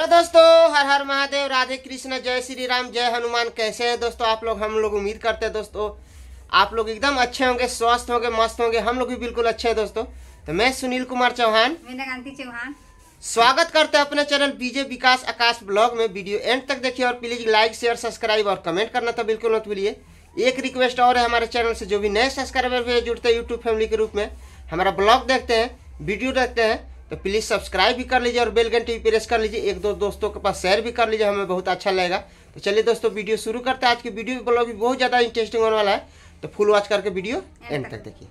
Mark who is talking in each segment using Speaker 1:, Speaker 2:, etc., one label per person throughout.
Speaker 1: Hello दोस्तों हर हर महादेव राधे कृष्ण जय श्री राम जय हनुमान कैसे हैं दोस्तों आप लोग हम लोग उम्मीद करते हैं दोस्तों आप लोग एकदम अच्छे होंगे स्वस्थ होंगे मस्त होंगे हम लोग भी बिल्कुल अच्छे हैं दोस्तों तो मैं सुनील कुमार चौहान चौहान स्वागत करते हैं अपने channel BJ Vikas Akash blog में वीडियो एंड तक देखिए और प्लीज लाइक शेयर सब्सक्राइब और कमेंट करना तो बिल्कुल मत बोलिए एक रिक्वेस्ट और है हमारे चैनल से जो भी नए सब्सक्राइबर भी जुड़ते हैं यूट्यूब फैमिली के रूप में हमारा ब्लॉग देखते हैं वीडियो देखते हैं तो प्लीज़ सब्सक्राइब भी कर लीजिए और बेलगन भी प्रेस कर लीजिए एक दो दोस्तों के पास शेयर भी कर लीजिए हमें बहुत अच्छा लगेगा तो चलिए दोस्तों वीडियो शुरू करते हैं आज की वीडियो ब्लॉग भी बहुत ज़्यादा इंटरेस्टिंग होने वाला है तो फुल वॉच करके वीडियो एंड तक देखिए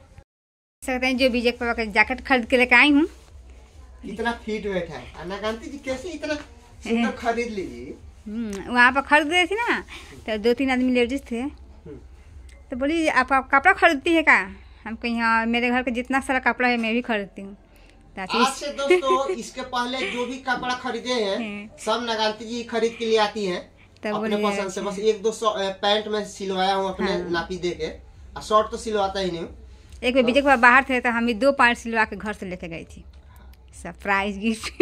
Speaker 2: सकते हैं जो बीजेक पापा का जैकेट खरीद के लेके आई हूँ
Speaker 1: इतना फिट बैठा है जी कैसे इतना खरीद लीजिए
Speaker 2: हम्म, वहाँ पर खरीद गए थे ना हम्म। तो दो तीन आदमी लेडीज थे हम्म। तो बोली आप, आप कपड़ा खरीदती है क्या हम कहीं हाँ मेरे घर का जितना सारा कपड़ा है मैं भी खरीदती हूँ
Speaker 1: आज से दोस्तों इसके पहले जो भी कपड़ा खरीदे हैं सब नगानती जी खरीद के लिए आती हैं अपने पसंद से बस एक दो पैंट में सिलवाया हूँ अपने हाँ। नापी दे के शॉर्ट तो सिलवाता ही नहीं
Speaker 2: एक बार विजय तो बाहर थे तो हम दो पैंट सिलवा के घर से लेके गई थी सरप्राइज गिफ्ट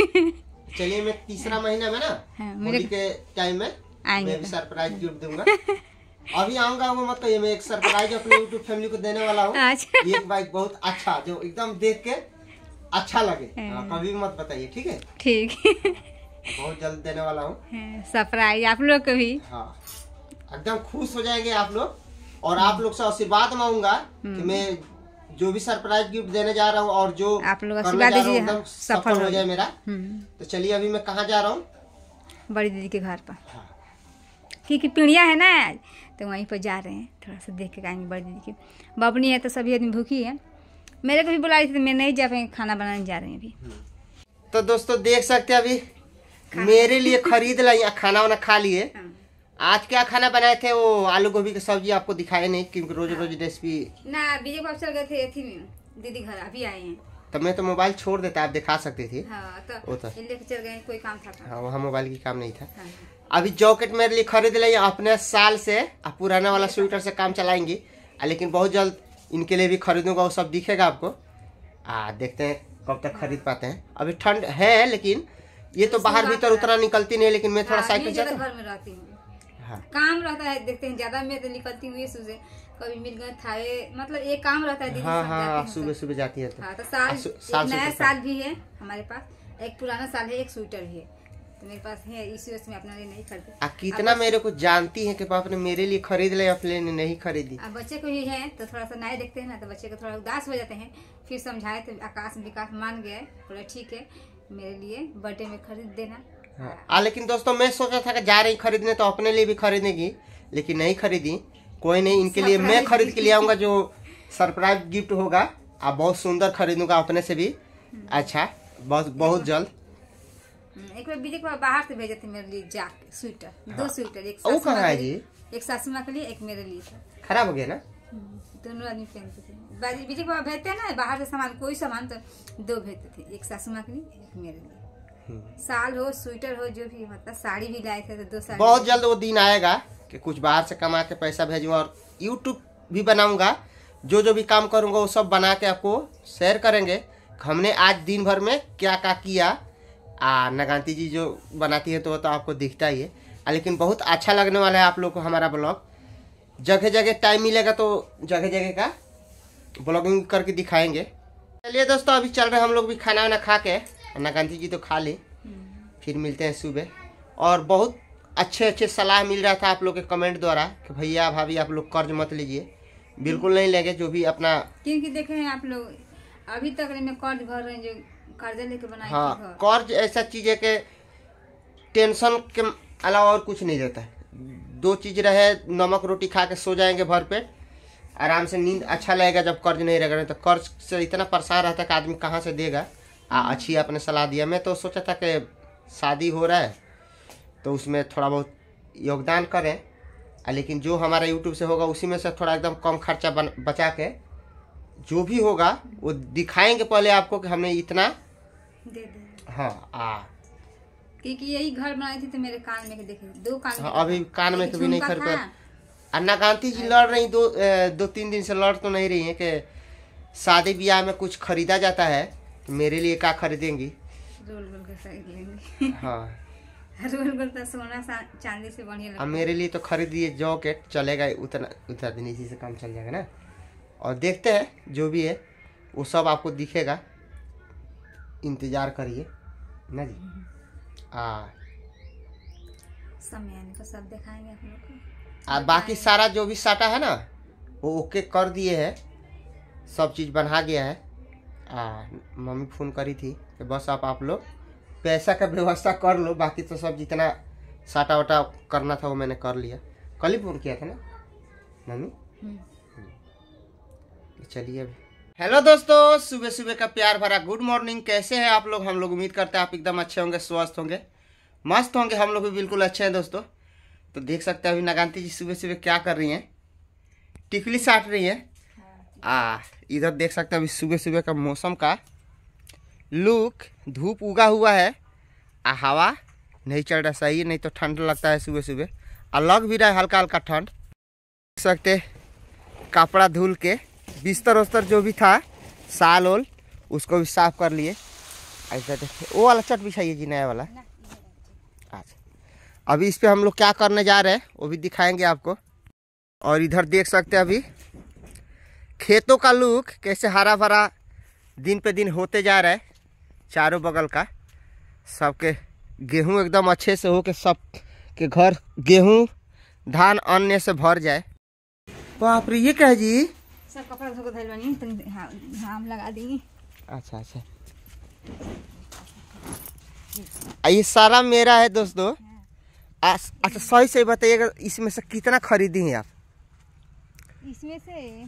Speaker 2: चलिए मैं तीसरा महीना
Speaker 1: में ना हाँ, मेरे के टाइम में मैं भी सरप्राइज तो। गिफ्ट दूंगा अभी आऊंगा वो मत कहिए मैं एक सरप्राइज अपने यूट्यूब फैमिली को देने वाला हूँ अच्छा। ये बाइक बहुत अच्छा जो एकदम देख के अच्छा लगे हाँ। हाँ, कभी मत बताइए ठीक है ठीक बहुत जल्द देने वाला हूँ
Speaker 2: हाँ, सरप्राइज आप लोग को भी
Speaker 1: हाँ एकदम खुश हो जाएंगे आप लोग और आप लोग से आशीर्वाद मांगूंगा कि हम्म। मैं जो भी सरप्राइज गिफ्ट देने जा रहा हूँ और जो आप लोग आशीर्वाद दीजिए सफल हो जाए मेरा हम्म। तो चलिए अभी मैं कहाँ जा रहा हूँ बड़ी दीदी के घर पर
Speaker 2: क्योंकि पीढ़िया है ना आज तो वहीं पर जा रहे हैं थोड़ा सा देख के आएंगे बड़ी दीदी की बबनी है तो सभी आदमी भूखी है मेरे को भी बुला रही थी तो मैं नहीं जा पाएंगे खाना बनाने जा रही हैं अभी
Speaker 1: हम्म। तो दोस्तों देख सकते हैं अभी मेरे लिए खरीद लाई खाना वाना खा लिए हाँ। आज क्या खाना बनाए थे वो आलू गोभी की सब्जी आपको दिखाए नहीं क्योंकि रोज रोज रेसिपी
Speaker 2: हाँ। ना बीजे को चल गए थे दीदी घर अभी आए
Speaker 1: हैं तो मैं तो मोबाइल छोड़ देता आप दिखा सकती थी
Speaker 2: हाँ, तो वो तो चल गए कोई काम था तो।
Speaker 1: हाँ वहाँ मोबाइल की काम नहीं था हाँ।, हाँ। अभी जॉकेट मेरे लिए खरीद ली अपने साल से पुराना वाला तो स्वेटर से काम चलाएंगी लेकिन बहुत जल्द इनके लिए भी खरीदूंगा वो सब दिखेगा आपको आ देखते हैं कब तक खरीद पाते हैं अभी ठंड है लेकिन ये तो बाहर भीतर उतना निकलती नहीं लेकिन मैं थोड़ा हाँ, साइकिल तो घर में रहती हूँ हाँ।
Speaker 2: काम रहता है देखते हैं ज्यादा मैं तो निकलती हुई सुबह कभी मिल गए था मतलब एक काम रहता है हाँ हाँ
Speaker 1: सुबह तो। सुबह जाती है तो, हाँ, तो साल, साल नया साल
Speaker 2: भी है हमारे पास एक पुराना साल है एक स्वेटर भी है तो मेरे पास है इसी वजह से मैं नहीं खरीदी आप कितना मेरे
Speaker 1: को जानती हैं कि पापा ने मेरे लिए खरीद लिया अपने लिए नहीं खरीदी
Speaker 2: अब बच्चे को ही है तो थोड़ा सा नए देखते हैं ना तो बच्चे को थोड़ा उदास हो जाते हैं फिर समझाए तो आकाश विकास मान गए बोला ठीक है मेरे लिए बर्थडे में खरीद देना
Speaker 1: हाँ। लेकिन दोस्तों मैं सोचा था कि जा रही खरीदने तो अपने लिए भी खरीदेगी लेकिन नहीं खरीदी कोई नहीं इनके लिए मैं खरीद के लिए आऊंगा जो सरप्राइज गिफ्ट होगा आप बहुत सुंदर खरीदूंगा अपने से भी हम्म। अच्छा बहुत बहुत जल्द
Speaker 2: हम्म, एक बार बीजे विजय बाहर से भेजे थे मेरे लिए जैक स्वेटर हाँ। दो स्वेटर एक वो कहाँ है जी एक सासू माँ के लिए एक मेरे लिए खराब हो गया ना हम्म, दोनों आदमी पहनते थे विजय बाबा भेजते ना बाहर से सामान कोई सामान तो दो भेजते थे एक सासू माँ के लिए एक मेरे लिए हम्म। साल हो स्वेटर हो जो भी होता मतलब साड़ी भी लाए थे तो दो साड़ी बहुत जल्द
Speaker 1: वो दिन आएगा कि कुछ बाहर से कमा के पैसा भेजू और यूट्यूब भी बनाऊंगा जो जो भी काम करूंगा वो सब बना के आपको शेयर करेंगे हमने आज दिन भर में क्या क्या किया आ नगांती जी जो बनाती है तो वो तो आपको दिखता ही है लेकिन बहुत अच्छा लगने वाला है आप लोग को हमारा ब्लॉग जगह जगह टाइम मिलेगा तो जगह जगह का ब्लॉगिंग करके दिखाएंगे चलिए दोस्तों अभी चल रहे हम लोग भी खाना वाना खा के नगांती जी तो खा ली फिर मिलते हैं सुबह और बहुत अच्छे अच्छे सलाह मिल रहा था आप लोग के कमेंट द्वारा कि भैया भाभी आप लोग कर्ज मत लीजिए बिल्कुल नहीं लेंगे जो भी अपना
Speaker 2: क्योंकि देखे हैं आप लोग अभी तक में कर्ज भर रहे हैं जो कर्जे लेके बनाई हाँ
Speaker 1: कर्ज ऐसा चीज है कि टेंशन के अलावा और कुछ नहीं रहता है दो चीज रहे नमक रोटी खा के सो जाएंगे भर पेट आराम से नींद अच्छा लगेगा जब कर्ज नहीं रहेगा तो कर्ज से इतना परेशान रहता है कि आदमी कहाँ से देगा आ अच्छी आपने सलाह दिया मैं तो सोचा था कि शादी हो रहा है तो उसमें थोड़ा बहुत योगदान करें लेकिन जो हमारा यूट्यूब से होगा उसी में से थोड़ा एकदम कम खर्चा बन, बचा के जो भी होगा वो दिखाएंगे पहले आपको कि हमने इतना हाँ आ क्योंकि यही
Speaker 2: घर बनाई थी तो मेरे कान में के देखे दो कान हाँ,
Speaker 1: अभी कान में तो भी नहीं खर पर अन्ना गांधी जी लड़ रही दो दो तीन दिन से लड़ तो नहीं रही है कि शादी ब्याह में कुछ खरीदा जाता है तो मेरे लिए क्या खरीदेंगी
Speaker 2: रोल गोल का साइड लेंगे हाँ रोल गोल का सोना चांदी से बढ़िया अब
Speaker 1: मेरे लिए तो खरीदिए जॉकेट चलेगा उतना उतना दिन इसी से काम चल जाएगा ना और देखते हैं जो भी है वो सब आपको दिखेगा इंतज़ार करिए ना जी हम्म। आ
Speaker 2: समय आने तो सब दिखाएंगे हम लोग
Speaker 1: आ बाकी सारा जो भी साटा है ना वो ओके कर दिए है सब चीज़ बना गया है आ मम्मी फ़ोन करी थी कि बस आप आप लोग पैसा का व्यवस्था कर लो बाकी तो सब जितना साटा वाटा करना था वो मैंने कर लिया कल ही फ़ोन किया था ना मम्मी हम्म। चलिए अभी हेलो दोस्तों सुबह सुबह का प्यार भरा गुड मॉर्निंग कैसे हैं आप लोग हम लोग उम्मीद करते हैं आप एकदम अच्छे होंगे स्वस्थ होंगे मस्त होंगे हम लोग भी बिल्कुल अच्छे हैं दोस्तों तो देख सकते हैं अभी नगांती जी सुबह सुबह क्या कर रही हैं टिकली साट रही हैं आ इधर देख सकते हैं अभी सुबह सुबह का मौसम का लुक धूप उगा हुआ है आ हवा नहीं चल रहा सही नहीं तो ठंड लगता है सुबह सुबह और लग भी रहा है हल्का हल्का ठंड देख सकते कपड़ा धुल के बिस्तर उस्तर जो भी था साल ओल उसको भी साफ कर लिए ऐसा देखिए वो वाला चट बिछाइए जी नया वाला अच्छा अभी इस पर हम लोग क्या करने जा रहे हैं वो भी दिखाएंगे आपको और इधर देख सकते हैं अभी खेतों का लुक कैसे हरा भरा दिन पे दिन होते जा रहा है चारों बगल का सबके गेहूं एकदम अच्छे से हो के सब के घर गेहूं धान अन्य से भर जाए बाप रे ये क्या जी
Speaker 2: सब कपड़ा धोकर धर बनी तुम हाँ, हाँ, हम लगा देंगे
Speaker 1: अच्छा अच्छा ये सारा मेरा है दोस्तों हाँ। अच्छा सही सही बताइएगा इसमें से कितना खरीदी हैं आप
Speaker 2: इसमें से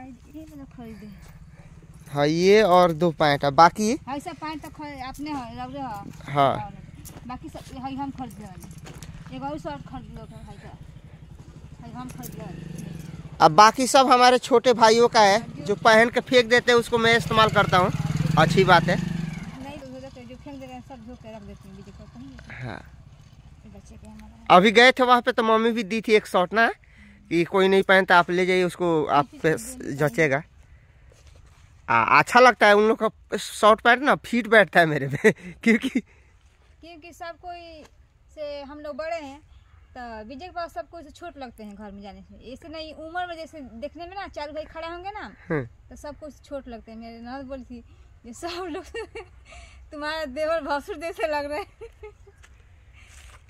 Speaker 2: मतलब
Speaker 1: हाँ ये और दो पैंट है बाकी
Speaker 2: हाँ सब पैंट तो अपने हाँ, बाकी सब हाँ हम खरीद एक और शर्ट खरीद लो हाँ हम खरीद
Speaker 1: अब बाकी सब हमारे छोटे भाइयों का है जो पहन के फेंक देते हैं उसको मैं इस्तेमाल करता हूँ अच्छी बात है
Speaker 2: तो
Speaker 1: हाँ अभी गए थे वहाँ पे तो मम्मी भी दी थी एक शॉर्ट ना कि कोई नहीं पहनता आप ले जाइए उसको आप जचेगा हाँ, अच्छा लगता है उन लोग का शॉर्ट पैंट ना फिट बैठता है मेरे में क्योंकि क्योंकि
Speaker 2: सब कोई से हम लोग बड़े हैं तो विजय के पास सबको छोट लगते हैं घर में जाने से ऐसे नहीं उम्र में जैसे देखने में ना चार भाई खड़े होंगे ना हाँ। तो सबको छोट लगते हैं मेरे नद बोली थी ये सब लोग तुम्हारा देवर भसुर जैसे लग रहे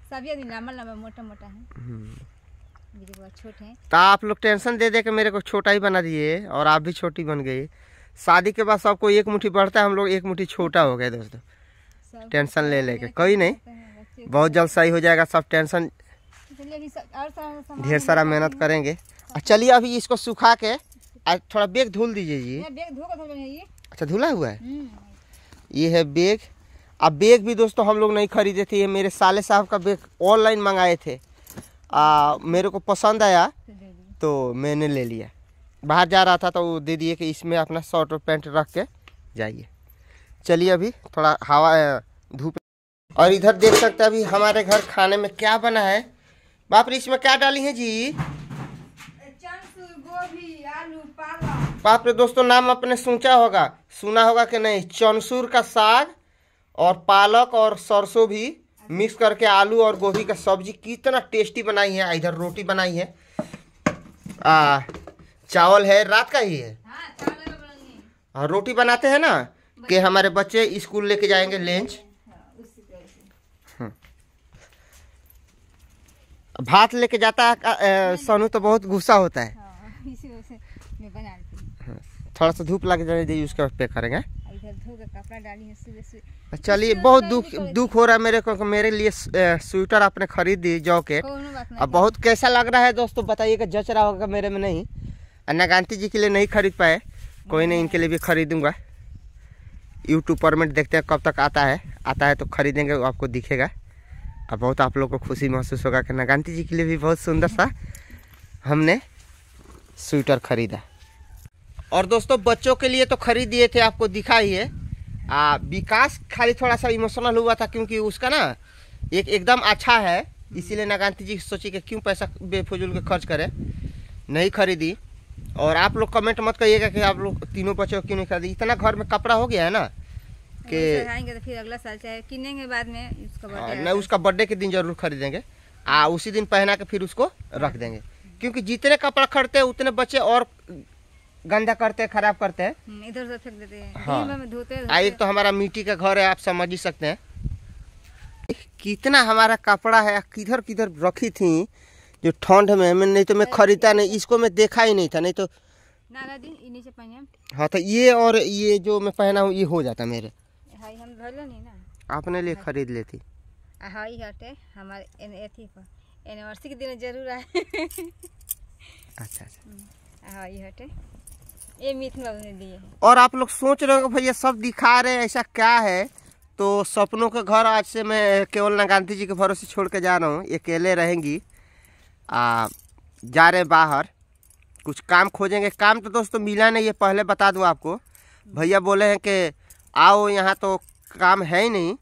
Speaker 2: सभी आदमी लंबा लंबा मोटा मोटा है छोटे
Speaker 1: तो आप लोग टेंशन दे दे के मेरे को छोटा ही बना दिए और आप भी छोटी बन गई शादी के बाद सबको एक मुट्ठी बढ़ता है हम लोग एक मुट्ठी छोटा हो गए दोस्तों टेंशन ले लेके कोई नहीं बहुत जल्द सही हो जाएगा सब टेंशन
Speaker 2: ढेर सारा मेहनत
Speaker 1: करेंगे चलिए अभी इसको सुखा के आज थोड़ा बेग धुल दीजिए जी अच्छा धुला हुआ है हम्म। ये है बेग अब बेग भी दोस्तों हम लोग नहीं खरीदे थे ये मेरे साले साहब का बेग ऑनलाइन मंगाए थे आ, मेरे को पसंद आया तो मैंने ले लिया बाहर जा रहा था तो वो दे दिए कि इसमें अपना शर्ट और पैंट रख के जाइए चलिए अभी थोड़ा हवा धूप और इधर देख सकते हैं अभी हमारे घर खाने में क्या बना है बाप रे इसमें क्या डाली है जी बाप रे दोस्तों नाम आपने सोचा होगा सुना होगा कि नहीं चनसूर का साग और पालक और सरसों भी मिक्स करके आलू और गोभी का सब्जी कितना टेस्टी बनाई है इधर रोटी बनाई है आ, चावल है रात का ही है हाँ रोटी बनाते हैं ना कि हमारे बच्चे स्कूल लेके जाएंगे लंच हाँ, भात लेके जाता है सोनू तो बहुत गुस्सा होता है
Speaker 2: हाँ,
Speaker 1: हाँ, थोड़ा सा धूप लग जाने उसके पे करेंगे अच्छा, चलिए बहुत दुख दुख हो रहा है मेरे को मेरे लिए स्वेटर आपने खरीद दी जॉकेट अब बहुत कैसा लग रहा है दोस्तों बताइएगा जच रहा होगा मेरे में नहीं अन्ना गांधी जी के लिए नहीं खरीद पाए कोई नहीं इनके लिए भी खरीदूंगा यूट्यूब परमिट देखते हैं कब तक आता है आता है तो खरीदेंगे आपको दिखेगा और बहुत आप लोग को खुशी महसूस होगा कि नगांती जी के लिए भी बहुत सुंदर सा हमने स्वेटर ख़रीदा और दोस्तों बच्चों के लिए तो खरीद दिए थे आपको दिखा ही है आ, विकास खाली थोड़ा सा इमोशनल हुआ था क्योंकि उसका ना एक एकदम अच्छा है इसीलिए नगांती जी सोची कि क्यों पैसा बेफजूल के खर्च करें नहीं खरीदी और आप लोग कमेंट मत करिएगा कि आप लोग तीनों बच्चों क्यों नहीं खरीदी इतना घर में कपड़ा हो गया है ना के
Speaker 2: तो फिर अगला साल चाहे किनेंगे बाद में उसका बर्थडे हाँ, नहीं
Speaker 1: उसका बर्थडे के दिन जरूर खरीदेंगे आ उसी दिन पहना के फिर उसको रख देंगे क्योंकि जितने कपड़ा खरीदते हैं उतने बच्चे और गंदा करते हैं खराब करते हैं
Speaker 2: हम्म, इधर से फेंक देते
Speaker 1: हैं हाँ धोते एक तो हमारा मिट्टी का घर है आप समझ ही सकते हैं कितना हमारा कपड़ा है किधर किधर रखी थी जो ठंड में मैं नहीं तो मैं खरीदा नहीं इसको मैं देखा ही नहीं था नहीं तो हाँ तो ये और ये जो मैं पहना हूँ ये हो जाता मेरे नहीं ना अपने लिए खरीद लेती
Speaker 2: हाँ, हटे हमारे पर एनिवर्सरी के दिन जरूर आए अच्छा अच्छा हम्म। हाँ, हटे ये दिए
Speaker 1: और आप लोग सोच रहे हो भैया सब दिखा रहे हैं ऐसा क्या है तो सपनों के घर आज से मैं केवल ना गांधी जी के भरोसे छोड़ के जा रहा हूँ अकेले रहेंगी आ, जा रहे बाहर कुछ काम खोजेंगे काम तो दोस्तों मिला नहीं है पहले बता दूँ आपको हम्म। भैया बोले हैं कि आओ यहाँ तो काम है ही नहीं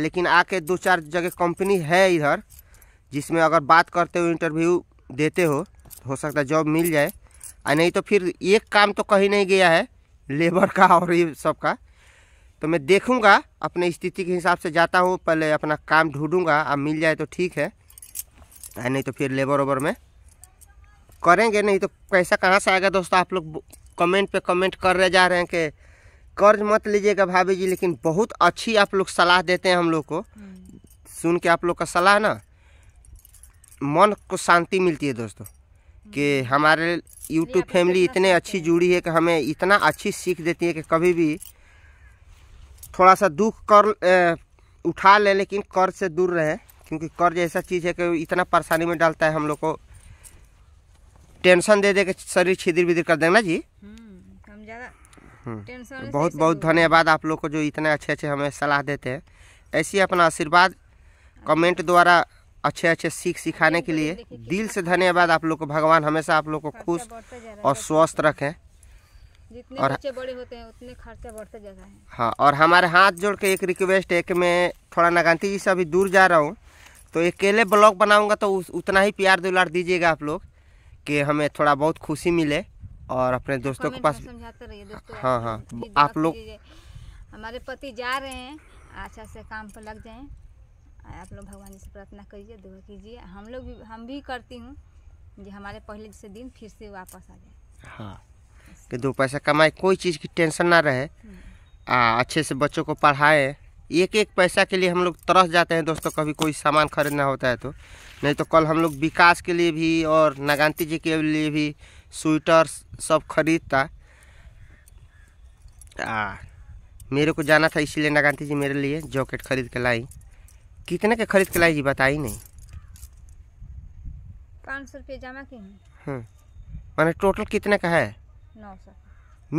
Speaker 1: लेकिन आके दो चार जगह कंपनी है इधर जिसमें अगर बात करते हो इंटरव्यू देते हो तो हो सकता है जॉब मिल जाए और नहीं तो फिर एक काम तो कहीं नहीं गया है लेबर का और ये सब का तो मैं देखूंगा अपने स्थिति के हिसाब से जाता हूँ पहले अपना काम ढूंढूंगा अब मिल जाए तो ठीक है नहीं तो फिर लेबर ओबर में करेंगे नहीं तो पैसा कहाँ से आएगा दोस्तों आप लोग कमेंट पे कमेंट कर रहे जा रहे हैं कि कर्ज मत लीजिएगा भाभी जी लेकिन बहुत अच्छी आप लोग सलाह देते हैं हम लोग को सुन के आप लोग का सलाह ना मन को शांति मिलती है दोस्तों कि हमारे यूट्यूब फैमिली इतने अच्छी जुड़ी है कि हमें इतना अच्छी सीख देती है कि कभी भी थोड़ा सा दुख कर ए, उठा लें लेकिन कर्ज से दूर रहें क्योंकि कर्ज ऐसा चीज़ है कि इतना परेशानी में डालता है हम लोग को टेंशन दे दे के शरीर छिदिर बिदिर कर देना जी हम्म।
Speaker 2: हम्म। तो बहुत
Speaker 1: बहुत धन्यवाद आप लोग को जो इतने अच्छे अच्छे हमें सलाह देते हैं ऐसी अपना आशीर्वाद कमेंट द्वारा अच्छे अच्छे सीख सिखाने के लिए दिल से धन्यवाद आप लोग को भगवान हमेशा आप लोग को खुश और स्वस्थ रखें
Speaker 2: जितने और बच्चे बड़े होते हैं उतने खर्चे बढ़ते जाता हैं
Speaker 1: हाँ और हमारे हाथ जोड़ के एक रिक्वेस्ट है कि मैं थोड़ा नगांती जी से अभी दूर जा रहा हूँ तो अकेले ब्लॉग बनाऊँगा तो उतना ही प्यार दुलार दीजिएगा आप लोग कि हमें थोड़ा बहुत खुशी मिले और अपने दोस्तों के पास समझाते रहिए दोस्तों हाँ हाँ आप लोग
Speaker 2: हमारे पति जा रहे हैं अच्छा से काम पर लग जाएं आप लोग भगवान जी से प्रार्थना करिए दुआ कीजिए हम लोग भी हम भी करती हूँ जो हमारे पहले जैसे दिन फिर से वापस आ जाए हाँ
Speaker 1: कि दो पैसा कमाए कोई चीज़ की टेंशन ना रहे आ, अच्छे से बच्चों को पढ़ाएं एक एक पैसा के लिए हम लोग तरस जाते हैं दोस्तों कभी कोई सामान खरीदना होता है तो नहीं तो कल हम लोग विकास के लिए भी और नागानती जी के लिए भी स्वेटर सब खरीदता आ मेरे को जाना था इसीलिए नगांती जी मेरे लिए जॉकेट खरीद के लाई कितने के खरीद के लाई जी बताई नहीं
Speaker 2: पाँच सौ रुपये जमा की हैं
Speaker 1: मैंने हम्म, टोटल कितने का है नौ सौ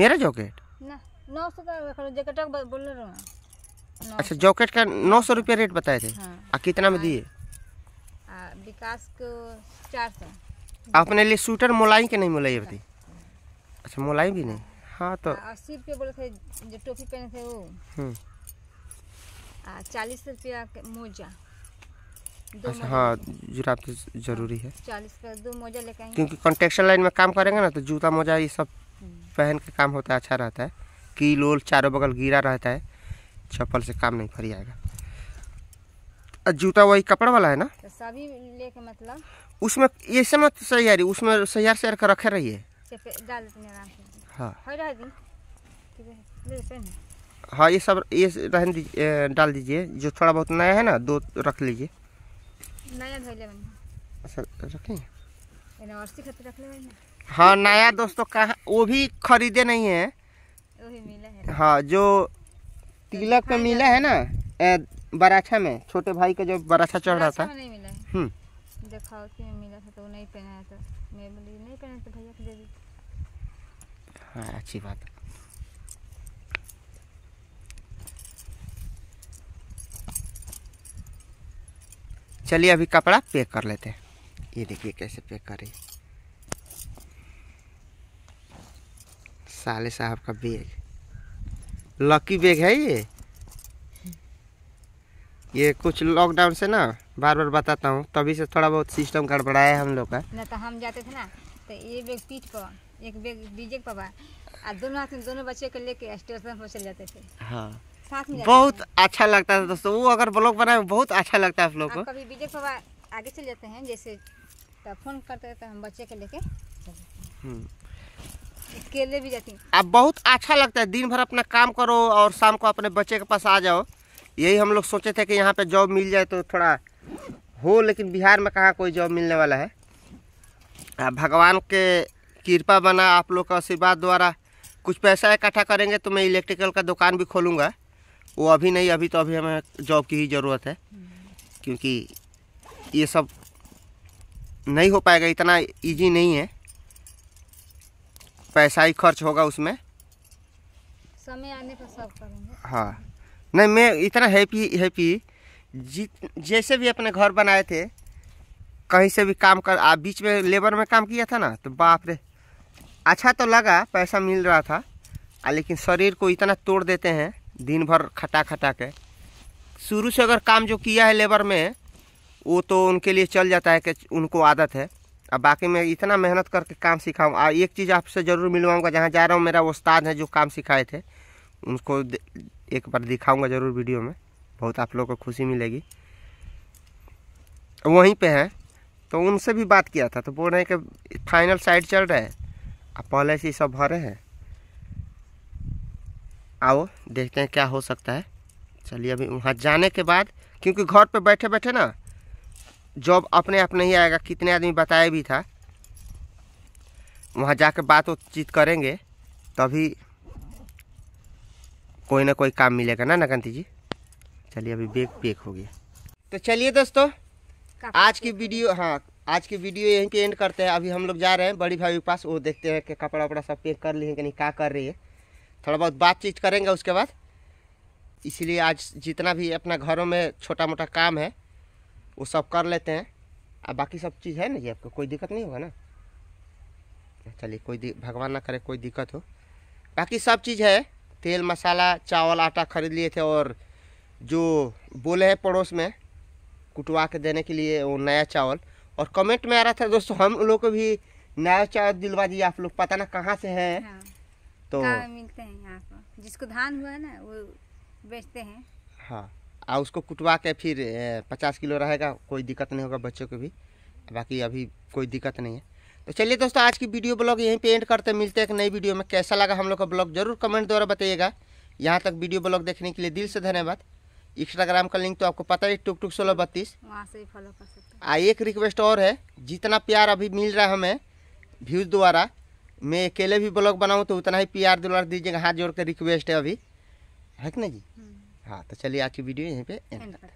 Speaker 1: मेरा जॉकेट
Speaker 2: नौ सौ का जैकेट बोल रहे
Speaker 1: अच्छा जॉकेट का नौ सौ रुपया रेट बताए थे हाँ। आ कितना में हाँ। दिए
Speaker 2: विकास को चार सौ
Speaker 1: अपने लिए स्वेटर मोलाई के नहीं मोलाई अभी अच्छा मोलाई भी नहीं हाँ तो
Speaker 2: अस्सी रुपये बोले थे जो टोपी पहने थे वो हम्म। चालीस रुपया मोजा अच्छा हाँ
Speaker 1: जुराब तो जरूरी है
Speaker 2: चालीस का दो मोजा लेके आएंगे क्योंकि कॉन्ट्रेक्शन
Speaker 1: लाइन में काम करेंगे ना तो जूता मोजा ये सब हम्म। पहन के काम होता है अच्छा रहता है कील चारों बगल गिरा रहता है चप्पल से काम नहीं फरी आएगा जूता वही कपड़ा वाला है ना
Speaker 2: तो सभी लेके मतलब
Speaker 1: उसमें ये समझ तो सैयारी उसमें सैर सैर कर रखे रहिए हाँ हाँ ये सब ये रहन दीजिए डाल दीजिए जो थोड़ा बहुत नया है ना दो रख लीजिए नया अच्छा, हाँ नया दोस्तों कहा वो भी खरीदे नहीं है, हाँ जो तिलक में मिला है ना बराछा में छोटे भाई का जो बराछा चढ़ रहा था है। हम्म।
Speaker 2: देखा उसमें मिला था तो वो नहीं पहनाया था मैं बोली नहीं पहना तो भैया दे दी
Speaker 1: हाँ अच्छी बात चलिए अभी कपड़ा पैक कर लेते हैं ये देखिए कैसे पैक करें साले साहब का बैग लकी बैग है ये ये कुछ लॉकडाउन से ना बार बार बताता हूँ तभी से थोड़ा बहुत सिस्टम गड़बड़ाया है हम लोग का
Speaker 2: ना तो हम जाते थे ना तो ये बैग पीठ पर एक बैग डीजे पर और दोनों हाथ में दोनों बच्चे को लेके स्टेशन पर चले जाते थे हाँ
Speaker 1: साथ में बहुत अच्छा लगता था दोस्तों वो अगर ब्लॉग बनाए बहुत अच्छा लगता है आप लोग को
Speaker 2: कभी डीजे पर आगे चले जाते हैं जैसे तो फोन करते तो हम बच्चे को लेके हम्म। केले भी जाती
Speaker 1: आप बहुत अच्छा लगता है दिन भर अपना काम करो और शाम को अपने बच्चे के पास आ जाओ यही हम लोग सोचे थे कि यहाँ पे जॉब मिल जाए तो थोड़ा हो लेकिन बिहार में कहाँ कोई जॉब मिलने वाला है भगवान के कृपा बना आप लोग का आशीर्वाद द्वारा कुछ पैसा इकट्ठा करेंगे तो मैं इलेक्ट्रिकल का दुकान भी खोलूँगा वो अभी नहीं अभी तो अभी हमें जॉब की ही ज़रूरत है क्योंकि ये सब नहीं हो पाएगा इतना इजी नहीं है पैसा ही खर्च होगा उसमें
Speaker 2: समय आने पर सब करेंगे
Speaker 1: हाँ नहीं मैं इतना हैप्पी हैप्पी जित जैसे भी अपने घर बनाए थे कहीं से भी काम कर आप बीच में लेबर में काम किया था ना तो बाप रे अच्छा तो लगा पैसा मिल रहा था आ लेकिन शरीर को इतना तोड़ देते हैं दिन भर खटा खटा के शुरू से अगर काम जो किया है लेबर में वो तो उनके लिए चल जाता है कि उनको आदत है अब बाकी मैं इतना मेहनत करके काम सिखाऊँ और एक चीज़ आपसे ज़रूर मिलवाऊँगा जहाँ जा रहा हूँ मेरा उस्ताद है जो काम सिखाए थे उनको एक बार दिखाऊंगा ज़रूर वीडियो में बहुत आप लोगों को खुशी मिलेगी वहीं पे हैं तो उनसे भी बात किया था तो बोल रहे हैं कि फाइनल साइड चल रहा है आप पहले से सब भरे हैं आओ देखते हैं क्या हो सकता है चलिए अभी वहाँ जाने के बाद क्योंकि घर पे बैठे बैठे ना जॉब अपने आप नहीं आएगा कितने आदमी बताया भी था वहाँ जाके बात चीत करेंगे तभी कोई ना कोई काम मिलेगा ना नकंती जी चलिए अभी बेग पेक हो गया तो चलिए दोस्तों आज की वीडियो हाँ आज की वीडियो यहीं पे एंड करते हैं अभी हम लोग जा रहे हैं बड़ी भाई के पास वो देखते हैं कि कपड़ा वपड़ा सब पेक कर लिए कि नहीं क्या कर रही है थोड़ा बहुत बातचीत करेंगे उसके बाद इसीलिए आज जितना भी अपना घरों में छोटा मोटा काम है वो सब कर लेते हैं और बाकी सब चीज़ है ना जी आपको कोई दिक्कत नहीं होगा ना चलिए कोई भगवान ना करे कोई दिक्कत हो बाकी सब चीज़ है तेल मसाला चावल आटा खरीद लिए थे और जो बोले हैं पड़ोस में कुटवा के देने के लिए वो नया चावल और कमेंट में आ रहा था दोस्तों हम लोग को भी नया चावल दिलवा दिया आप लोग पता ना कहाँ से है हाँ। तो
Speaker 2: मिलते हैं यहाँ जिसको धान हुआ ना वो बेचते हैं
Speaker 1: हाँ और उसको कुटवा के फिर पचास किलो रहेगा कोई दिक्कत नहीं होगा बच्चों को भी बाकी अभी कोई दिक्कत नहीं है तो चलिए दोस्तों आज की वीडियो ब्लॉग यहीं पे एंड करते मिलते हैं एक नई वीडियो में कैसा लगा हम लोग का ब्लॉग जरूर कमेंट द्वारा बताइएगा यहाँ तक वीडियो ब्लॉग देखने के लिए दिल से धन्यवाद इंस्टाग्राम का लिंक तो आपको पता ही टुक टुक सोलह बत्तीस आ एक रिक्वेस्ट और है जितना प्यार अभी मिल रहा है हमें व्यूज़ द्वारा मैं अकेले भी ब्लॉग बनाऊँ तो उतना ही प्यार द्वारा दीजिएगा हाथ जोड़ कर रिक्वेस्ट है अभी है कि ना जी हम्म। हाँ तो चलिए आज की वीडियो यहीं पर एंड करते